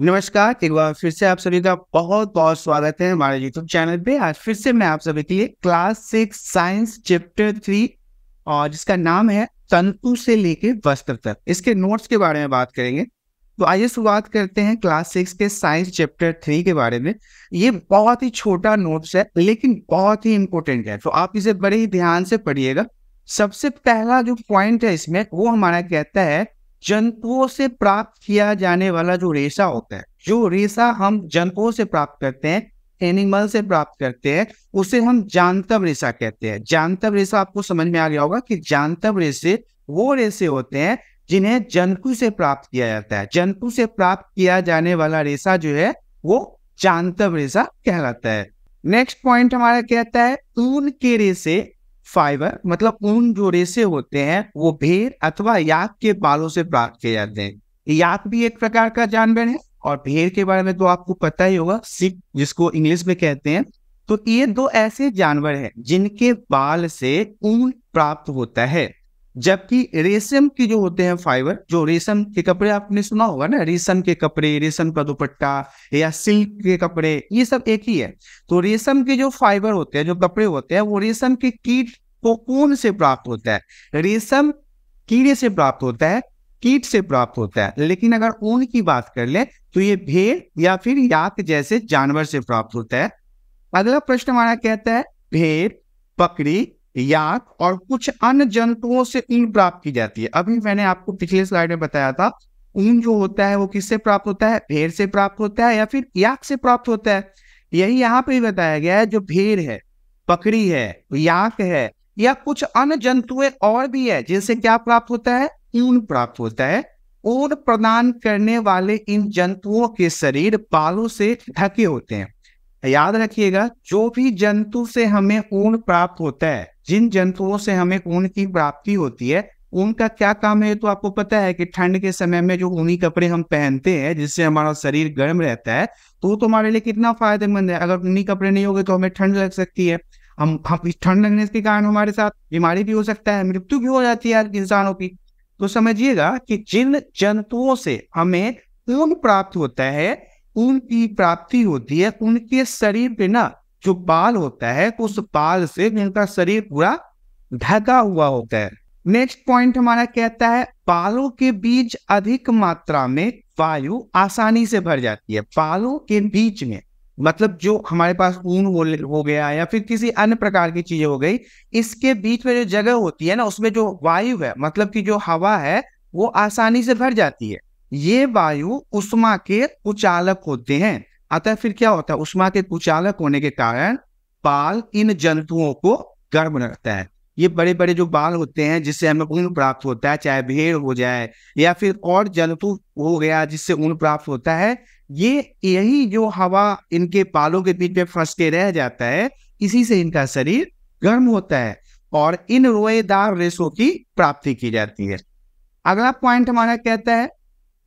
नमस्कार एक बार फिर से आप सभी का बहुत बहुत स्वागत है हमारे यूट्यूब चैनल पे आज फिर से मैं आप सभी के लिए class six science chapter three और जिसका नाम है तंतु से लेके वस्त्र तक इसके नोट्स के बारे में बात करेंगे तो आइए शुरुआत करते हैं क्लास सिक्स के साइंस चैप्टर थ्री के बारे में ये बहुत ही छोटा नोट्स है लेकिन बहुत ही इंपॉर्टेंट है तो आप इसे बड़े ही ध्यान से पढ़िएगा सबसे पहला जो पॉइंट है इसमें वो हमारा कहता है जंतुओं से प्राप्त किया जाने वाला जो रेशा होता है जो रेशा हम जंतुओं से प्राप्त करते हैं एनिमल से प्राप्त करते हैं उसे हम जानतव रेशा कहते हैं जानतव रेशा आपको समझ में आ गया होगा कि जानतव रेशे वो रेशे होते हैं जिन्हें जंतु से प्राप्त किया जाता है जंतु से प्राप्त किया जाने वाला रेशा जो है वो जानतव रेशा कहलाता है नेक्स्ट पॉइंट हमारा कहता है ऊन के रेशे फाइबर मतलब ऊन जो रेसे होते हैं वो भेड़ अथवा याक के बालों से प्राप्त किए जाते हैं याक भी एक प्रकार का जानवर है और भेड़ के बारे में तो आपको पता ही होगा सिख जिसको इंग्लिश में कहते हैं तो ये दो ऐसे जानवर हैं जिनके बाल से ऊन प्राप्त होता है जबकि रेशम के जो होते हैं फाइबर जो रेशम के कपड़े आपने सुना होगा ना रेशम के कपड़े रेशम का दुपट्टा या सिल्क के कपड़े ये सब एक ही है तो रेशम के जो फाइबर होते हैं जो कपड़े होते हैं वो रेशम के कीट को कौन से प्राप्त होता है रेशम कीड़े से प्राप्त होता है कीट से प्राप्त होता है लेकिन अगर ऊन की बात कर ले तो ये भेड़ या फिर याक जैसे जानवर से प्राप्त होता है अगला प्रश्न हमारा कहता है भेड़ बकरी याक और कुछ अन्य जंतुओं से ऊन प्राप्त की जाती है अभी मैंने आपको पिछले स्लाइड में बताया था ऊन जो होता है वो किससे प्राप्त होता है भेड़ से प्राप्त होता है या फिर याक से प्राप्त होता है यही यहाँ पे बताया गया है जो भेड़ है बकरी है याक है या कुछ अन्य जंतुएं और भी है जिनसे क्या प्राप्त होता है ऊन प्राप्त होता है ऊन प्रदान करने वाले इन जंतुओं के शरीर बालों से ढके होते हैं याद रखिएगा जो भी जंतु से हमें ऊन प्राप्त होता है जिन जंतुओं से हमें ऊन की प्राप्ति होती है ऊन का क्या काम है तो आपको पता है कि ठंड के समय में जो ऊनी कपड़े हम पहनते हैं जिससे हमारा शरीर गर्म रहता है तो वो तो हमारे लिए कितना फायदेमंद है अगर ऊनी कपड़े नहीं होंगे तो हमें ठंड लग सकती है हम हम इस ठंड लगने के कारण हमारे साथ बीमारी भी हो सकता है मृत्यु भी हो जाती है इंसानों की तो समझिएगा कि जिन जंतुओं से हमें ऊन प्राप्त होता है ऊन की प्राप्ति होती है उनके शरीर पे ना जो बाल होता है तो उस बाल से इनका शरीर पूरा ढका हुआ होता है नेक्स्ट पॉइंट हमारा कहता है बालों के बीच अधिक मात्रा में वायु आसानी से भर जाती है बालों के बीच में मतलब जो हमारे पास ऊन हो गया या फिर किसी अन्य प्रकार की चीजें हो गई इसके बीच में जो जगह होती है ना उसमें जो वायु है मतलब कि जो हवा है वो आसानी से भर जाती है ये वायु उष्मा के उचालक होते हैं अतः फिर क्या होता है उष्मा के कुचालक होने के कारण बाल इन जंतुओं को गर्म रखता है ये बड़े बड़े जो बाल होते हैं जिससे हमें ऊन प्राप्त होता है चाहे भेड़ हो जाए या फिर और जंतु हो गया जिससे ऊन प्राप्त होता है ये यही जो हवा इनके बालों के बीच में फंस के रह जाता है इसी से इनका शरीर गर्म होता है और इन रोएदार रेशों की प्राप्ति की जाती है अगला पॉइंट हमारा कहता है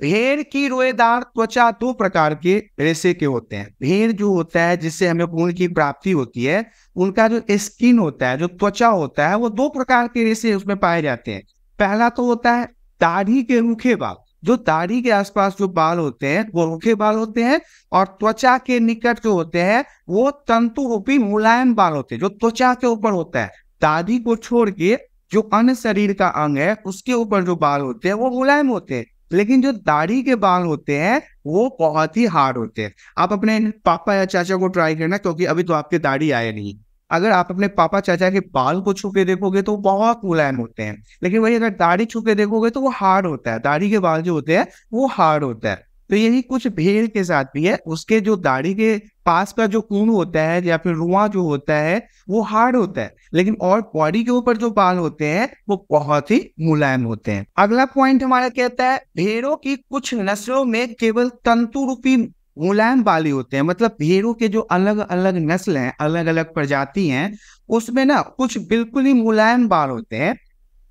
भेड़ की रोएदार त्वचा दो प्रकार के रेशे के होते हैं भेड़ जो होता है जिससे हमें ऊन की प्राप्ति होती है उनका जो स्किन होता है जो त्वचा होता है वो दो प्रकार के रेशे उसमें पाए जाते हैं पहला तो होता है दाढ़ी के रूखे बाल जो दाढ़ी के आसपास जो बाल होते हैं वो रूखे बाल होते हैं और त्वचा के निकट जो होते हैं वो तंतु रूपी मुलायम बाल होते हैं जो त्वचा के ऊपर होता है दाढ़ी को छोड़ के जो अन्य शरीर का अंग है उसके ऊपर जो बाल होते हैं वो मुलायम होते हैं लेकिन जो दाढ़ी के बाल होते हैं वो बहुत ही हार्ड होते हैं आप अपने पापा या चाचा को ट्राई करना क्योंकि अभी तो आपके दाढ़ी आए नहीं अगर आप अपने पापा चाचा के बाल को छुके देखोगे तो बहुत मुलायम होते हैं लेकिन वही अगर दाढ़ी छुके देखोगे तो वो हार्ड होता है दाढ़ी के बाल जो होते हैं वो हार्ड होता है तो यही कुछ भेड़ के साथ भी है उसके जो दाढ़ी के पास का जो ऊन होता है या फिर रुआ जो होता है वो हार्ड होता है लेकिन और बॉडी के ऊपर जो बाल होते हैं वो बहुत ही मुलायम होते हैं अगला पॉइंट हमारा कहता है भेड़ों की कुछ नस्लों में केवल तंतु रूपी मुलायम ही होते हैं मतलब भेड़ों के जो अलग अलग नस्ल हैं अलग अलग प्रजाति हैं उसमें ना कुछ बिल्कुल ही मुलायम बाल होते हैं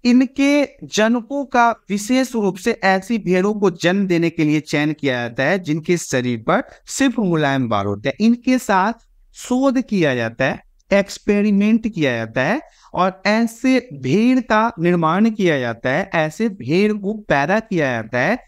इनके जनकों का विशेष रूप से ऐसी भेड़ों को जन्म देने के लिए चयन किया जाता है जिनके शरीर पर सिर्फ मुलायम बाल होते हैं इनके साथ शोध किया जाता है एक्सपेरिमेंट किया जाता है और ऐसे भेड़ का निर्माण किया जाता है ऐसे भेड़ को पैदा किया जाता है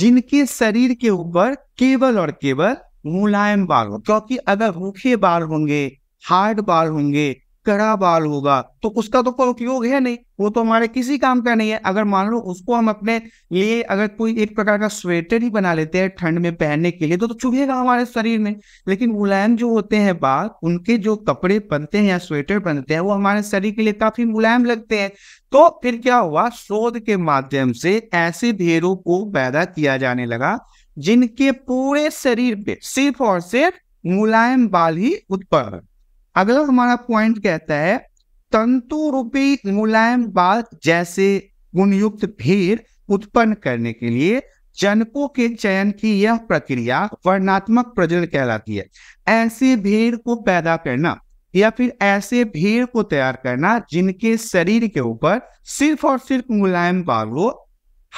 जिनके शरीर के ऊपर केवल और केवल मुलायम बाल हो क्योंकि अगर रूखे बाल होंगे हार्ड बाल होंगे कड़ा बाल होगा तो उसका तो कोई उपयोग है नहीं वो तो हमारे किसी काम का नहीं है अगर मान लो उसको हम अपने लिए अगर कोई एक प्रकार का स्वेटर ही बना लेते हैं ठंड में पहनने के लिए तो, तो चुभेगा हमारे शरीर में लेकिन मुलायम जो होते हैं बाल उनके जो कपड़े बनते हैं या स्वेटर बनते हैं वो हमारे शरीर के लिए काफी मुलायम लगते हैं तो फिर क्या हुआ शोध के माध्यम से ऐसे भेड़ों को पैदा किया जाने लगा जिनके पूरे शरीर पे सिर्फ और सिर्फ मुलायम बाल ही उत्पन्न अगला हमारा पॉइंट कहता है तंतु रूपी मुलायम बाल जैसे गुणयुक्त भीड़ उत्पन्न करने के लिए जनकों के चयन की यह प्रक्रिया वर्णात्मक प्रजनन कहलाती है ऐसे भीड़ को पैदा करना या फिर ऐसे भीड़ को तैयार करना जिनके शरीर के ऊपर सिर्फ और सिर्फ मुलायम बाल हो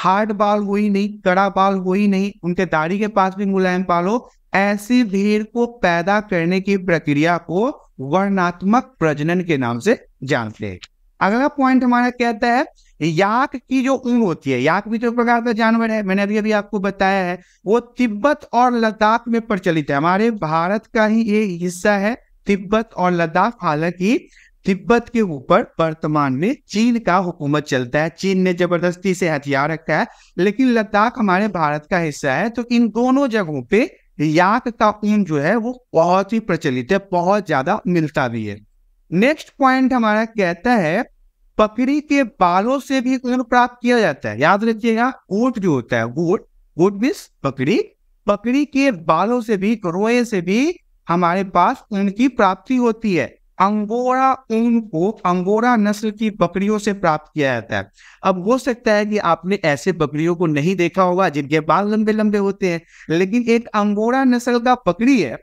हार्ड बाल हो ही नहीं कड़ा बाल हो ही नहीं उनके दाढ़ी के पास भी मुलायम बाल हो ऐसी भीड़ को पैदा करने की प्रक्रिया को वर्णात्मक प्रजनन के नाम से जानते हैं अगला पॉइंट हमारा कहता है याक की जो ऊन होती है याक भी तो प्रकार का जानवर है मैंने अभी अभी आपको बताया है वो तिब्बत और लद्दाख में प्रचलित है हमारे भारत का ही ये हिस्सा है तिब्बत और लद्दाख हालांकि तिब्बत के ऊपर वर्तमान में चीन का हुकूमत चलता है चीन ने जबरदस्ती से हथियार रखा है लेकिन लद्दाख हमारे भारत का हिस्सा है तो इन दोनों जगहों पे याक का ऊन जो है वो बहुत ही प्रचलित है बहुत ज्यादा मिलता भी है नेक्स्ट पॉइंट हमारा कहता है पकड़ी के बालों से भी ऊन प्राप्त किया जाता है याद रखिएगा ऊट जो होता है ऊट ऊट मीन्स पकड़ी पकड़ी के बालों से भी रोए से भी हमारे पास ऊन की प्राप्ति होती है अंगोरा ऊन को अंगोरा नस्ल की बकरियों से प्राप्त किया जाता है अब हो सकता है कि आपने ऐसे बकरियों को नहीं देखा होगा जिनके बाल लंबे लंबे होते हैं लेकिन एक अंगोरा नस्ल का बकरी है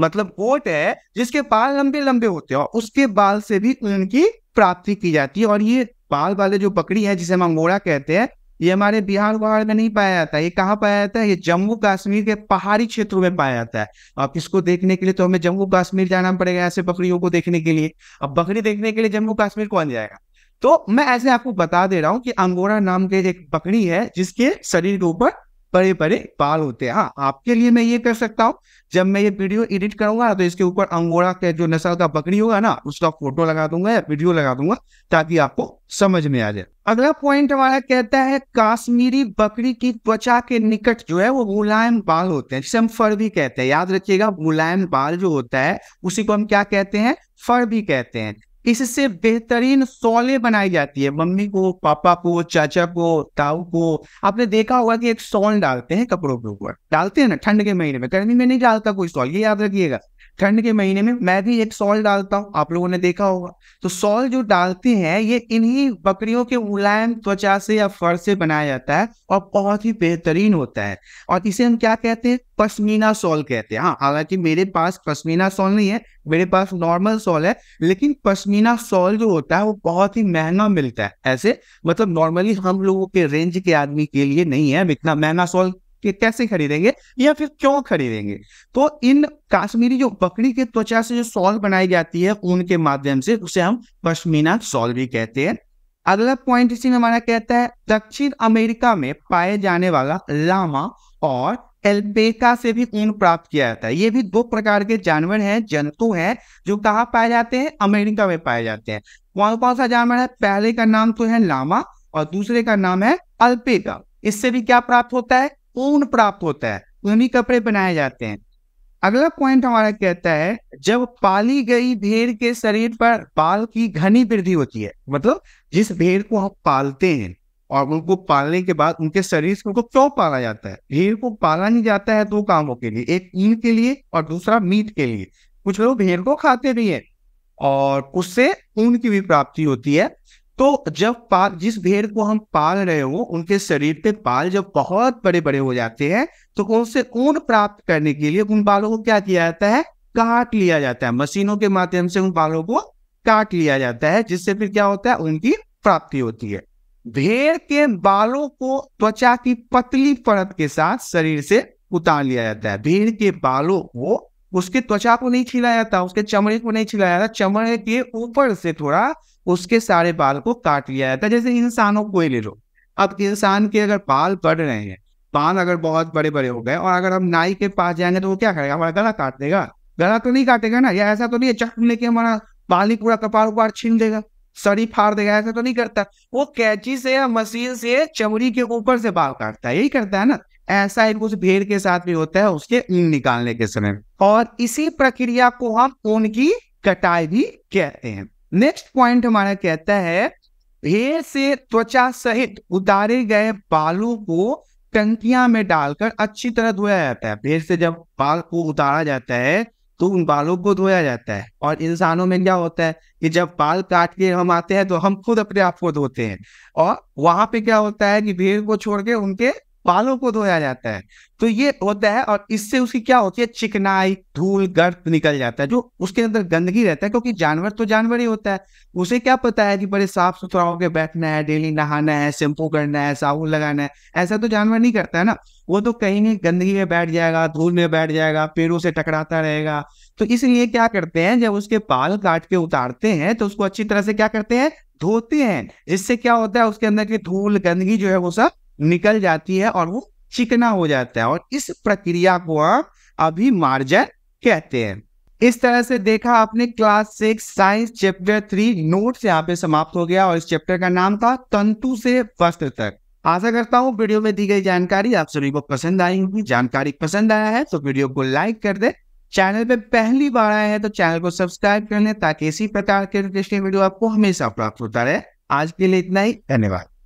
मतलब गोट है जिसके बाल लंबे लंबे होते हैं और उसके बाल से भी ऊन की प्राप्ति की जाती है और ये बाल वाले जो बकरी है जिसे हम अंगोरा कहते हैं ये हमारे बिहार वहाड़ में नहीं पाया जाता ये कहाँ पाया जाता है ये जम्मू कश्मीर के पहाड़ी क्षेत्रों में पाया जाता है अब तो इसको देखने के लिए तो हमें जम्मू कश्मीर जाना पड़ेगा ऐसे बकरियों को देखने के लिए अब बकरी देखने के लिए जम्मू कश्मीर कौन जाएगा तो मैं ऐसे आपको बता दे रहा हूँ कि अंगोरा नाम के एक बकरी है जिसके शरीर के ऊपर बड़े बड़े बाल होते हैं हाँ आपके लिए मैं ये कर सकता हूँ जब मैं ये वीडियो एडिट करूंगा तो इसके ऊपर अंगोरा के जो नस्ल का बकरी होगा ना उसका फोटो लगा दूंगा या वीडियो लगा दूंगा ताकि आपको समझ में आ जाए अगला पॉइंट हमारा कहता है काश्मीरी बकरी की त्वचा के निकट जो है वो मुलायम बाल होते हैं जिसे हम फर भी कहते हैं याद रखिएगा मुलायम बाल जो होता है उसी को हम क्या कहते हैं फर भी कहते हैं इससे बेहतरीन सोले बनाई जाती है मम्मी को पापा को चाचा को ताऊ को आपने देखा होगा कि एक सॉल डालते हैं कपड़ों के ऊपर डालते हैं ना ठंड के महीने में गर्मी में नहीं डालता कोई सॉल ये याद रखिएगा ठंड के महीने में मैं भी एक सॉल डालता हूँ आप लोगों ने देखा होगा तो सॉल जो डालते हैं ये इन्हीं बकरियों के मुलायम त्वचा से या फर से बनाया जाता है और बहुत ही बेहतरीन होता है और इसे हम क्या कहते हैं पश्मीना सॉल कहते हैं हाँ हालांकि मेरे पास पश्मीना सॉल नहीं है मेरे पास नॉर्मल सॉल है लेकिन पश्मीना सॉल जो होता है वो बहुत ही महंगा मिलता है ऐसे मतलब नॉर्मली हम लोगों के रेंज के आदमी के लिए नहीं है इतना महंगा सॉल कि कैसे खरीदेंगे या फिर क्यों खरीदेंगे तो इन काश्मीरी जो बकरी के त्वचा से जो सॉल बनाई जाती है ऊन के माध्यम से उसे हम पश्मीना सॉल भी कहते हैं अगला पॉइंट इसी में हमारा कहता है दक्षिण अमेरिका में पाए जाने वाला लामा और एल्पेका से भी ऊन प्राप्त किया जाता है ये भी दो प्रकार के जानवर हैं जंतु हैं जो कहा पाए जाते हैं अमेरिका में पाए जाते हैं कौन कौन सा जानवर है पहले का नाम तो है लामा और दूसरे का नाम है अल्पेका इससे भी क्या प्राप्त होता है ऊन प्राप्त होता है ऊनी कपड़े बनाए जाते हैं अगला पॉइंट हमारा कहता है जब पाली गई भेड़ के शरीर पर बाल की घनी वृद्धि होती है मतलब जिस भेड़ को हम पालते हैं और उनको पालने के बाद उनके शरीर से उनको क्यों पाला जाता है भेड़ को पाला नहीं जाता है दो कामों के लिए एक ईन के लिए और दूसरा मीट के लिए कुछ लोग भेड़ को खाते भी है और उससे ऊन की भी प्राप्ति होती है तो जब पाल जिस भेड़ को हम पाल रहे हो उनके शरीर पे बाल जब बहुत बड़े बड़े हो जाते हैं तो उनसे ऊन प्राप्त करने के लिए उन बालों को क्या किया जाता है काट लिया जाता है मशीनों के माध्यम से उन बालों को काट लिया जाता है जिससे फिर क्या होता है उनकी प्राप्ति होती है भेड़ के बालों को त्वचा की पतली परत के साथ शरीर से उतार लिया जाता है भेड़ के बालों को उसके त्वचा को नहीं छिलाया था उसके चमड़े को नहीं छिलाया था चमड़े के ऊपर से थोड़ा उसके सारे बाल को काट लिया जाता जैसे इंसानों को ही ले लो अब इंसान के अगर बाल बढ़ रहे हैं बाल अगर बहुत बड़े बड़े हो गए और अगर हम नाई के पास जाएंगे तो वो क्या करेगा हमारा गला काट देगा गला तो नहीं काटेगा ना या ऐसा तो नहीं है चक लेके हमारा बाल ही पूरा कपाल उपार छीन देगा सड़ी फाड़ देगा ऐसा तो नहीं करता वो कैची से या मशीन से चमड़ी के ऊपर से बाल काटता है यही करता है ना ऐसा ही कुछ भेड़ के साथ भी होता है उसके ऊन निकालने के समय और इसी प्रक्रिया को हम ऊन की कटाई भी कहते हैं नेक्स्ट पॉइंट हमारा कहता है भेड़ से त्वचा सहित उतारे गए बालों को टंकिया में डालकर अच्छी तरह धोया जाता है भेड़ से जब बाल को उतारा जाता है तो उन बालों को धोया जाता है और इंसानों में क्या होता है कि जब बाल काट के हम आते हैं तो हम खुद अपने आप को धोते हैं और वहां पे क्या होता है कि भेड़ को छोड़ के उनके बालों को धोया जाता है तो ये होता है और इससे उसकी क्या होती है चिकनाई धूल गर्द निकल जाता है जो उसके अंदर गंदगी रहता है क्योंकि जानवर तो जानवर ही होता है उसे क्या पता है कि बड़े साफ सुथरा होकर बैठना है डेली नहाना है शैम्पू करना है साबुन लगाना है ऐसा तो जानवर नहीं करता है ना वो तो कहीं नहीं गंदगी में बैठ जाएगा धूल में बैठ जाएगा पेड़ों से टकराता रहेगा तो इसलिए क्या करते हैं जब उसके बाल काट के उतारते हैं तो उसको अच्छी तरह से क्या करते हैं धोते हैं इससे क्या होता है उसके अंदर की धूल गंदगी जो है वो सब निकल जाती है और वो चिकना हो जाता है और इस प्रक्रिया को हम अभी मार्जन कहते हैं इस तरह से देखा आपने class six science chapter three note यहाँ पे समाप्त हो गया और इस चैप्टर का नाम था तंतु से वस्त्र तक आशा करता हूँ वीडियो में दी गई जानकारी आप सभी को पसंद आई होगी जानकारी पसंद आया है तो वीडियो को लाइक कर दे चैनल पे पहली बार आया है तो चैनल को सब्सक्राइब कर लें ताकि इसी प्रकार के इंटरेस्टिंग वीडियो आपको हमेशा प्राप्त होता रहे आज के लिए इतना ही धन्यवाद